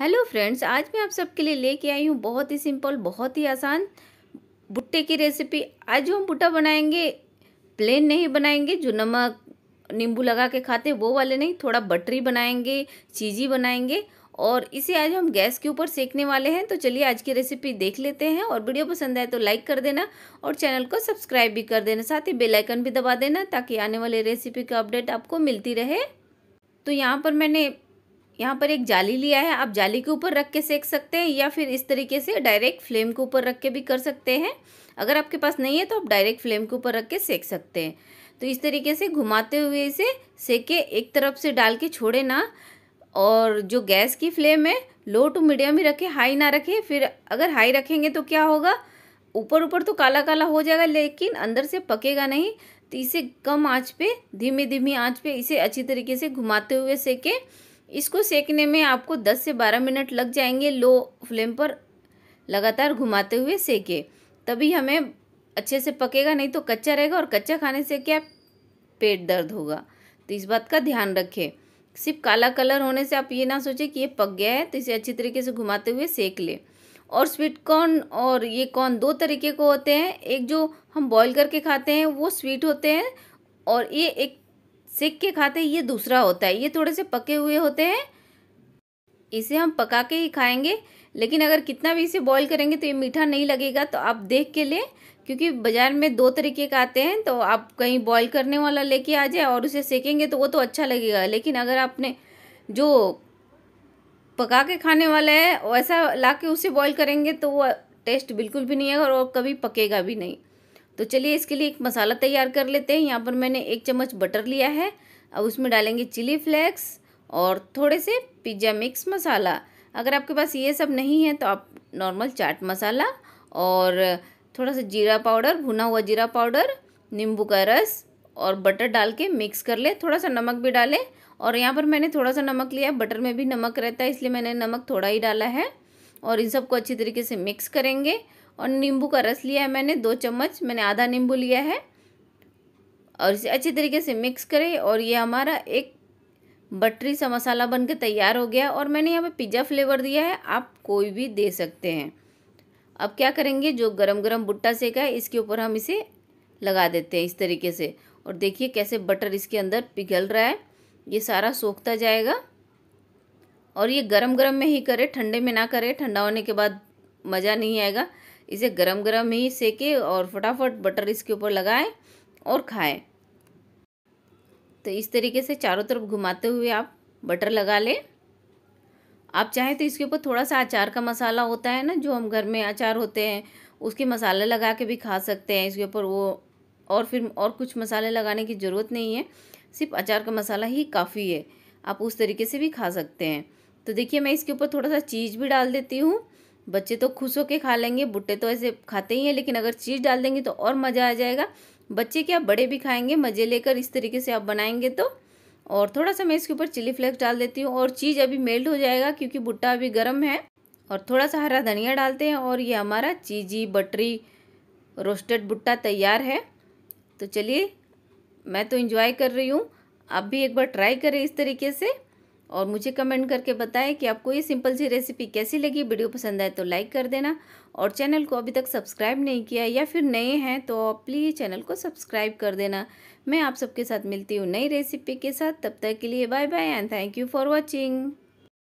hello friends आज मैं आप सबके लिए लेके आई हूँ बहुत ही सिंपल बहुत ही आसान भुट्टे की रेसिपी आज हम भुट्टा बनाएंगे प्लेन नहीं बनाएंगे जो नमक नींबू लगा के खाते वो वाले नहीं थोड़ा बटरी बनाएंगे चीज़ी बनाएंगे और इसे आज हम गैस के ऊपर सेकने वाले हैं तो चलिए आज की रेसिपी देख लेते हैं और वीडियो पसंद आए तो लाइक कर देना और चैनल को सब्सक्राइब भी कर देना साथ ही बेलाइकन भी दबा देना ताकि आने वाले रेसिपी का अपडेट आपको मिलती रहे तो यहाँ पर मैंने यहाँ पर एक जाली लिया है आप जाली के ऊपर रख के सेक सकते हैं या फिर इस तरीके से डायरेक्ट फ्लेम के ऊपर रख के भी कर सकते हैं अगर आपके पास नहीं है तो आप डायरेक्ट फ्लेम के ऊपर रख के सेक सकते हैं तो इस तरीके से घुमाते हुए इसे सेके एक तरफ से डाल के छोड़े ना और जो गैस की फ्लेम है लो टू मीडियम ही रखें हाई ना रखें फिर अगर हाई रखेंगे तो क्या होगा ऊपर ऊपर तो काला काला हो जाएगा लेकिन अंदर से पकेगा नहीं तो इसे कम आंच पे धीमी धीमी आंच पे इसे अच्छी तरीके से घुमाते हुए सेकें इसको सेकने में आपको 10 से 12 मिनट लग जाएंगे लो फ्लेम पर लगातार घुमाते हुए सेके तभी हमें अच्छे से पकेगा नहीं तो कच्चा रहेगा और कच्चा खाने से क्या पेट दर्द होगा तो इस बात का ध्यान रखें सिर्फ काला कलर होने से आप ये ना सोचें कि ये पक गया है तो इसे अच्छी तरीके से घुमाते हुए सेक लें और स्वीट कॉर्न और ये कॉर्न दो तरीके को होते हैं एक जो हम बॉईल करके खाते हैं वो स्वीट होते हैं और ये एक सेक के खाते ये दूसरा होता है ये थोड़े से पके हुए होते हैं इसे हम पका के ही खाएंगे लेकिन अगर कितना भी इसे बॉईल करेंगे तो ये मीठा नहीं लगेगा तो आप देख के लें क्योंकि बाज़ार में दो तरीके का आते हैं तो आप कहीं बॉईल करने वाला लेके आ जाए और उसे सेकेंगे तो वो तो अच्छा लगेगा लेकिन अगर आपने जो पका के खाने वाला है वैसा ला के उसे बॉयल करेंगे तो वो टेस्ट बिल्कुल भी नहीं है और कभी पकेगा भी नहीं तो चलिए इसके लिए एक मसाला तैयार कर लेते हैं यहाँ पर मैंने एक चम्मच बटर लिया है अब उसमें डालेंगे चिली फ्लेक्स और थोड़े से पिज्ज़ा मिक्स मसाला अगर आपके पास ये सब नहीं है तो आप नॉर्मल चाट मसाला और थोड़ा सा जीरा पाउडर भुना हुआ जीरा पाउडर नींबू का रस और बटर डाल के मिक्स कर ले थोड़ा सा नमक भी डालें और यहाँ पर मैंने थोड़ा सा नमक लिया बटर में भी नमक रहता है इसलिए मैंने नमक थोड़ा ही डाला है और इन सबको अच्छी तरीके से मिक्स करेंगे और नींबू का रस लिया है मैंने दो चम्मच मैंने आधा नींबू लिया है और इसे अच्छे तरीके से मिक्स करें और ये हमारा एक बटरी सा मसाला बन के तैयार हो गया और मैंने यहाँ पे पिज़्ज़ा फ्लेवर दिया है आप कोई भी दे सकते हैं अब क्या करेंगे जो गरम गरम भुट्टा सेका है इसके ऊपर हम इसे लगा देते हैं इस तरीके से और देखिए कैसे बटर इसके अंदर पिघल रहा है ये सारा सोखता जाएगा और ये गरम गरम में ही करें ठंडे में ना करें ठंडा होने के बाद मज़ा नहीं आएगा इसे गरम गरम ही सेके और फटाफट बटर इसके ऊपर लगाएं और खाएं तो इस तरीके से चारों तरफ घुमाते हुए आप बटर लगा लें आप चाहें तो इसके ऊपर थोड़ा सा अचार का मसाला होता है ना जो हम घर में अचार होते हैं उसके मसाले लगा के भी खा सकते हैं इसके ऊपर वो और फिर और कुछ मसाले लगाने की ज़रूरत नहीं है सिर्फ अचार का मसाला ही काफ़ी है आप उस तरीके से भी खा सकते हैं तो देखिए मैं इसके ऊपर थोड़ा सा चीज़ भी डाल देती हूँ बच्चे तो खुश होकर खा लेंगे बुट्टे तो ऐसे खाते ही हैं लेकिन अगर चीज़ डाल देंगे तो और मज़ा आ जाएगा बच्चे क्या बड़े भी खाएंगे मज़े लेकर इस तरीके से आप बनाएंगे तो और थोड़ा सा मैं इसके ऊपर चिली फ्लेक्स डाल देती हूँ और चीज़ अभी मेल्ट हो जाएगा क्योंकि भुट्टा अभी गर्म है और थोड़ा सा हरा धनिया डालते हैं और ये हमारा चीजी बटरी रोस्टेड भुट्टा तैयार है तो चलिए मैं तो इन्जॉय कर रही हूँ आप भी एक बार ट्राई करें इस तरीके से और मुझे कमेंट करके बताएं कि आपको ये सिंपल सी रेसिपी कैसी लगी वीडियो पसंद आए तो लाइक कर देना और चैनल को अभी तक सब्सक्राइब नहीं किया या फिर नए हैं तो प्लीज़ चैनल को सब्सक्राइब कर देना मैं आप सबके साथ मिलती हूँ नई रेसिपी के साथ तब तक के लिए bye bye and thank you for watching